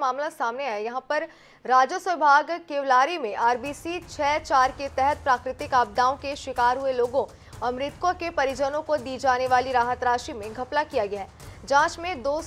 मामला सामने आया यहाँ पर राजस्व विभाग केवलारी में आरबीसी छह चार के तहत प्राकृतिक आपदाओं के शिकार हुए लोगों और मृतकों के परिजनों को दी जाने वाली राहत राशि में घपला किया गया है जांच में दो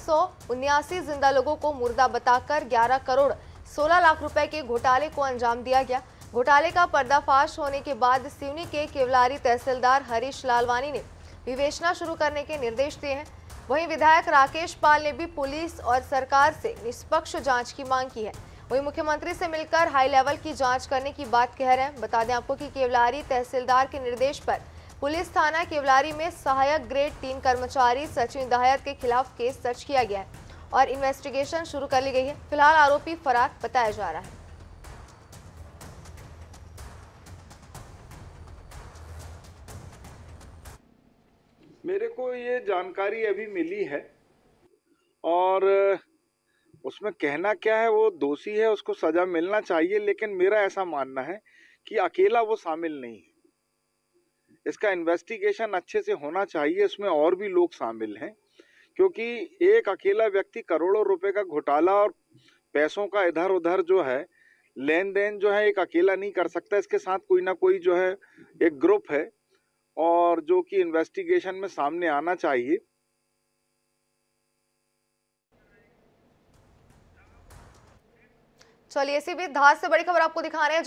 जिंदा लोगों को मुर्दा बताकर 11 करोड़ 16 लाख रुपए के घोटाले को अंजाम दिया गया घोटाले का पर्दाफाश होने के बाद सिवनी के केवलारी तहसीलदार हरीश लालवानी ने विवेचना शुरू करने के निर्देश दिए हैं वहीं विधायक राकेश पाल ने भी पुलिस और सरकार से निष्पक्ष जांच की मांग की है वहीं मुख्यमंत्री से मिलकर हाई लेवल की जांच करने की बात कह रहे हैं बता दें आपको कि केवलारी तहसीलदार के निर्देश पर पुलिस थाना केवलारी में सहायक ग्रेड तीन कर्मचारी सचिन दहायत के खिलाफ केस दर्ज किया गया है और इन्वेस्टिगेशन शुरू कर ली गई है फिलहाल आरोपी फरार बताया जा रहा है मेरे को ये जानकारी अभी मिली है और उसमें कहना क्या है वो दोषी है उसको सजा मिलना चाहिए लेकिन मेरा ऐसा मानना है कि अकेला वो शामिल नहीं है इसका इन्वेस्टिगेशन अच्छे से होना चाहिए इसमें और भी लोग शामिल हैं क्योंकि एक अकेला व्यक्ति करोड़ों रुपए का घोटाला और पैसों का इधर उधर जो है लेन देन जो है एक अकेला नहीं कर सकता इसके साथ कोई ना कोई जो है एक ग्रुप है और जो कि इन्वेस्टिगेशन में सामने आना चाहिए चलिए इसी भी धार से बड़ी खबर आपको दिखा रहे हैं